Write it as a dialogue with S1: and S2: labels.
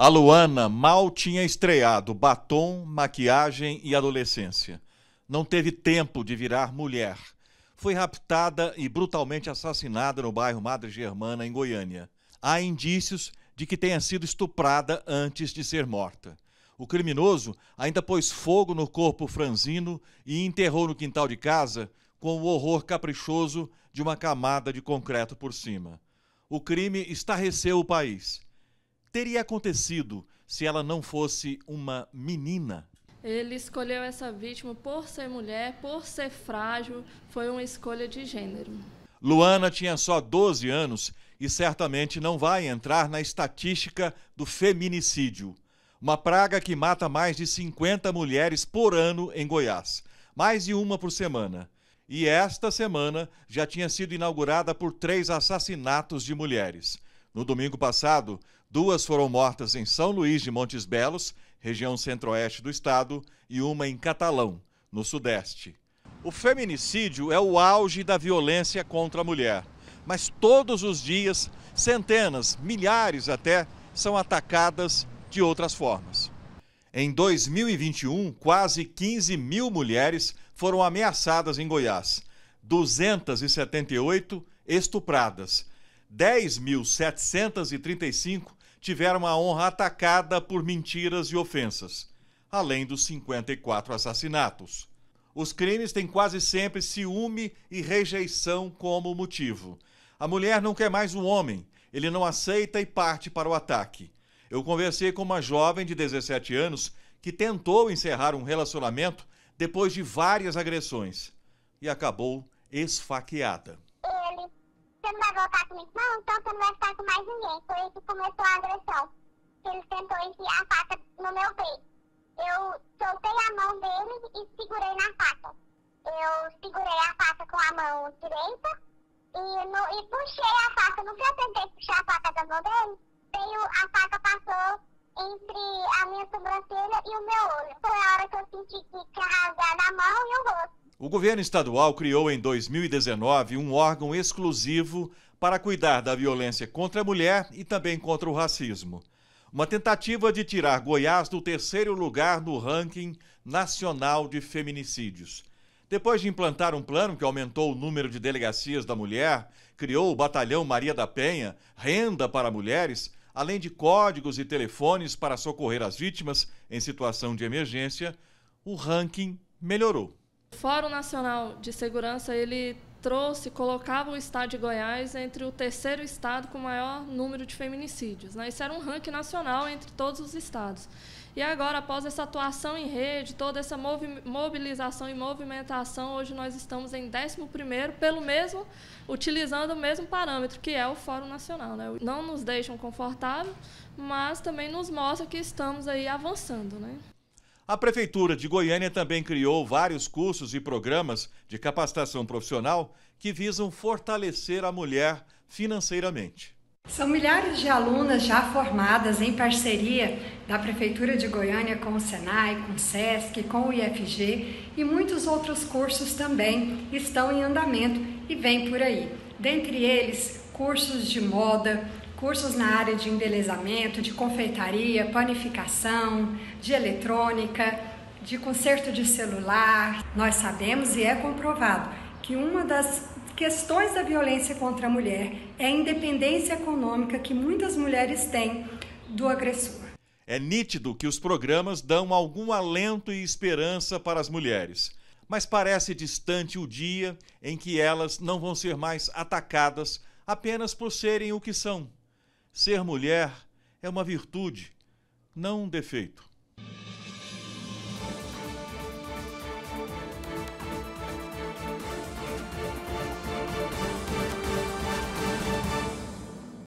S1: A Luana mal tinha estreado batom, maquiagem e adolescência. Não teve tempo de virar mulher. Foi raptada e brutalmente assassinada no bairro Madre Germana, em Goiânia. Há indícios de que tenha sido estuprada antes de ser morta. O criminoso ainda pôs fogo no corpo franzino e enterrou no quintal de casa com o horror caprichoso de uma camada de concreto por cima. O crime estarreceu o país teria acontecido se ela não fosse uma menina?
S2: Ele escolheu essa vítima por ser mulher, por ser frágil, foi uma escolha de gênero.
S1: Luana tinha só 12 anos e certamente não vai entrar na estatística do feminicídio, uma praga que mata mais de 50 mulheres por ano em Goiás, mais de uma por semana. E esta semana já tinha sido inaugurada por três assassinatos de mulheres. No domingo passado, duas foram mortas em São Luís de Montes Belos, região centro-oeste do estado, e uma em Catalão, no sudeste. O feminicídio é o auge da violência contra a mulher. Mas todos os dias, centenas, milhares até, são atacadas de outras formas. Em 2021, quase 15 mil mulheres foram ameaçadas em Goiás, 278 estupradas 10.735 tiveram a honra atacada por mentiras e ofensas, além dos 54 assassinatos. Os crimes têm quase sempre ciúme e rejeição como motivo. A mulher não quer mais um homem, ele não aceita e parte para o ataque. Eu conversei com uma jovem de 17 anos que tentou encerrar um relacionamento depois de várias agressões e acabou esfaqueada
S2: voltar comigo. Não, então você não vai ficar com mais ninguém. Foi aí que começou a agressão. Ele tentou enfiar a faca no meu peito. Eu soltei a mão dele e segurei na faca. Eu segurei a faca com a mão direita e, no, e puxei a faca. No que eu tentei puxar a faca da mão dele, veio, a faca passou entre a minha sobrancelha e o meu olho. Foi a hora que eu senti que tinha rasgado a mão e o rosto.
S1: O governo estadual criou em 2019 um órgão exclusivo para cuidar da violência contra a mulher e também contra o racismo. Uma tentativa de tirar Goiás do terceiro lugar no ranking nacional de feminicídios. Depois de implantar um plano que aumentou o número de delegacias da mulher, criou o Batalhão Maria da Penha, renda para mulheres, além de códigos e telefones para socorrer as vítimas em situação de emergência, o ranking melhorou.
S2: O Fórum Nacional de Segurança ele trouxe, colocava o estado de Goiás entre o terceiro estado com maior número de feminicídios. Né? Isso era um ranking nacional entre todos os estados. E agora, após essa atuação em rede, toda essa mobilização e movimentação, hoje nós estamos em 11º, pelo mesmo, utilizando o mesmo parâmetro, que é o Fórum Nacional. Né? Não nos deixam confortáveis, mas também nos mostra que estamos aí avançando. Né?
S1: A Prefeitura de Goiânia também criou vários cursos e programas de capacitação profissional que visam fortalecer a mulher financeiramente.
S3: São milhares de alunas já formadas em parceria da Prefeitura de Goiânia com o Senai, com o SESC, com o IFG e muitos outros cursos também estão em andamento e vêm por aí. Dentre eles, cursos de moda, cursos na área de embelezamento, de confeitaria, panificação, de eletrônica, de conserto de celular. Nós sabemos e é comprovado que uma das questões da violência contra a mulher é a independência econômica que muitas mulheres têm do agressor.
S1: É nítido que os programas dão algum alento e esperança para as mulheres, mas parece distante o dia em que elas não vão ser mais atacadas apenas por serem o que são. Ser mulher é uma virtude, não um defeito.